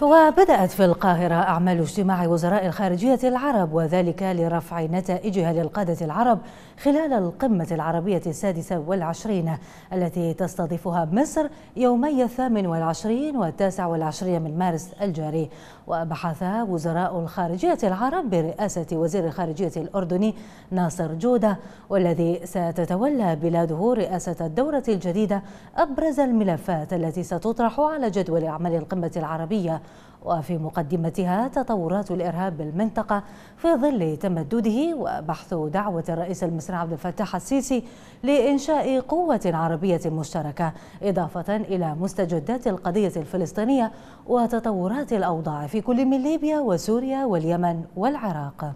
وبدأت في القاهرة أعمال اجتماع وزراء الخارجية العرب وذلك لرفع نتائجها للقادة العرب خلال القمة العربية السادسة والعشرين التي تستضيفها مصر يومي الثامن والعشرين والتاسع والعشرين من مارس الجاري وبحث وزراء الخارجية العرب برئاسة وزير الخارجية الأردني ناصر جودة والذي ستتولى بلاده رئاسة الدورة الجديدة أبرز الملفات التي ستطرح على جدول أعمال القمة العربية وفي مقدمتها تطورات الإرهاب بالمنطقة في ظل تمدده وبحث دعوة الرئيس المصري عبد الفتاح السيسي لإنشاء قوة عربية مشتركة إضافة إلى مستجدات القضية الفلسطينية وتطورات الأوضاع في كل من ليبيا وسوريا واليمن والعراق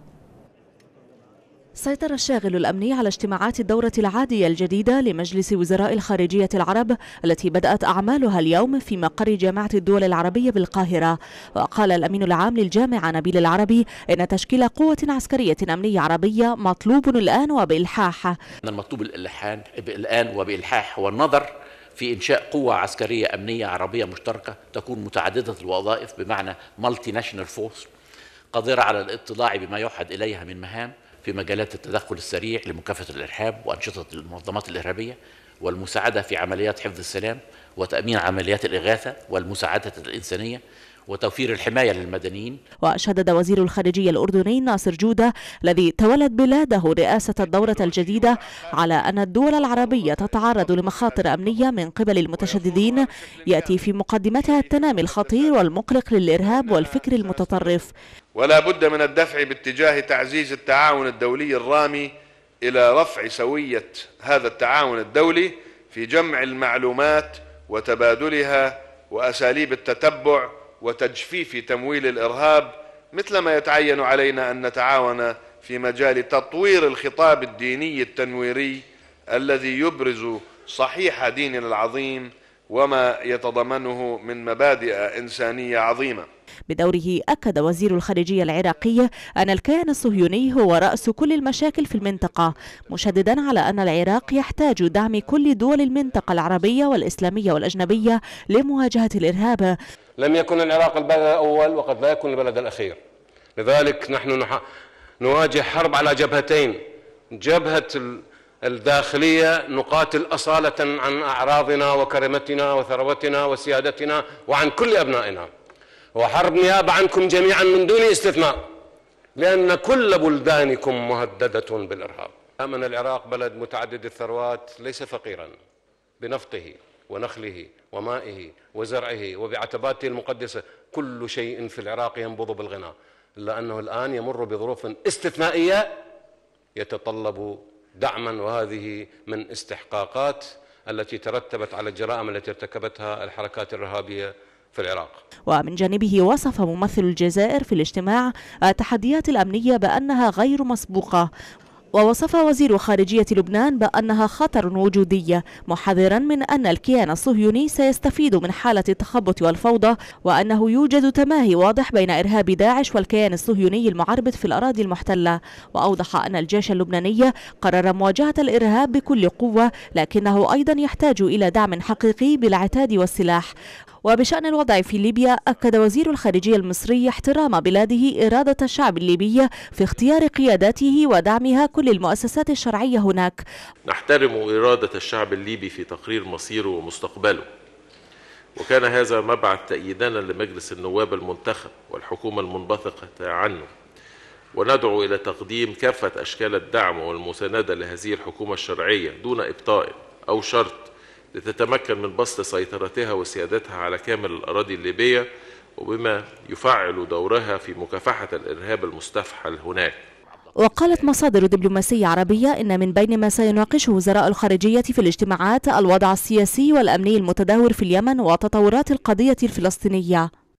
سيطر الشاغل الأمني على اجتماعات الدورة العادية الجديدة لمجلس وزراء الخارجية العرب التي بدأت أعمالها اليوم في مقر جامعة الدول العربية بالقاهرة وقال الأمين العام للجامعة نبيل العربي إن تشكيل قوة عسكرية أمنية عربية مطلوب الآن وبإلحاح المطلوب الإلحان الآن وبإلحاح والنظر في إنشاء قوة عسكرية أمنية عربية مشتركة تكون متعددة الوظائف بمعنى مالتي ناشونال فورس قادرة على الاطلاع بما يوحد إليها من مهام في مجالات التدخل السريع لمكافحة الإرهاب وأنشطة المنظمات الإرهابية والمساعدة في عمليات حفظ السلام وتأمين عمليات الإغاثة والمساعدة الإنسانية وتوفير الحماية للمدنيين وشدد وزير الخارجية الأردني ناصر جودة الذي تولت بلاده رئاسة الدورة الجديدة على أن الدول العربية تتعرض لمخاطر أمنية من قبل المتشددين يأتي في مقدمتها التنامي الخطير والمقلق للإرهاب والفكر المتطرف ولا بد من الدفع باتجاه تعزيز التعاون الدولي الرامي إلى رفع سوية هذا التعاون الدولي في جمع المعلومات وتبادلها وأساليب التتبع وتجفيف تمويل الارهاب مثلما يتعين علينا ان نتعاون في مجال تطوير الخطاب الديني التنويري الذي يبرز صحيح ديننا العظيم وما يتضمنه من مبادئ إنسانية عظيمة بدوره أكد وزير الخارجية العراقية أن الكيان الصهيوني هو رأس كل المشاكل في المنطقة مشددا على أن العراق يحتاج دعم كل دول المنطقة العربية والإسلامية والأجنبية لمواجهة الإرهاب لم يكن العراق البلد الأول وقد لا يكون البلد الأخير لذلك نحن نواجه حرب على جبهتين جبهة الداخلية نقاتل أصالة عن أعراضنا وكرمتنا وثروتنا وسيادتنا وعن كل أبنائنا وحرب نيابة عنكم جميعا من دون استثناء لأن كل بلدانكم مهددة بالإرهاب آمن العراق بلد متعدد الثروات ليس فقيرا بنفطه ونخله ومائه وزرعه وبعتباته المقدسة كل شيء في العراق ينبض بالغنى إلا أنه الآن يمر بظروف استثنائية يتطلب دعما وهذه من استحقاقات التي ترتبت على الجرائم التي ارتكبتها الحركات الارهابيه في العراق ومن جانبه وصف ممثل الجزائر في الاجتماع التحديات الأمنية بأنها غير مسبوقة ووصف وزير خارجية لبنان بأنها خطر وجودي محذرا من أن الكيان الصهيوني سيستفيد من حالة التخبط والفوضى وأنه يوجد تماهي واضح بين إرهاب داعش والكيان الصهيوني المعربد في الأراضي المحتلة وأوضح أن الجيش اللبناني قرر مواجهة الإرهاب بكل قوة لكنه أيضا يحتاج إلى دعم حقيقي بالعتاد والسلاح وبشأن الوضع في ليبيا أكد وزير الخارجية المصري احترام بلاده إرادة الشعب الليبي في اختيار قياداته ودعمها كل المؤسسات الشرعية هناك نحترم إرادة الشعب الليبي في تقرير مصيره ومستقبله وكان هذا مبعث تأييدنا لمجلس النواب المنتخب والحكومة المنبثقة عنه وندعو إلى تقديم كافة أشكال الدعم والمساندة لهذه الحكومة الشرعية دون إبطاء أو شرط لتتمكن من بسط سيطرتها وسيادتها على كامل الأراضي الليبية وبما يفعل دورها في مكافحة الإرهاب المستفحل هناك وقالت مصادر دبلوماسية عربية إن من بين ما سيناقشه وزراء الخارجية في الاجتماعات الوضع السياسي والأمني المتدهور في اليمن وتطورات القضية الفلسطينية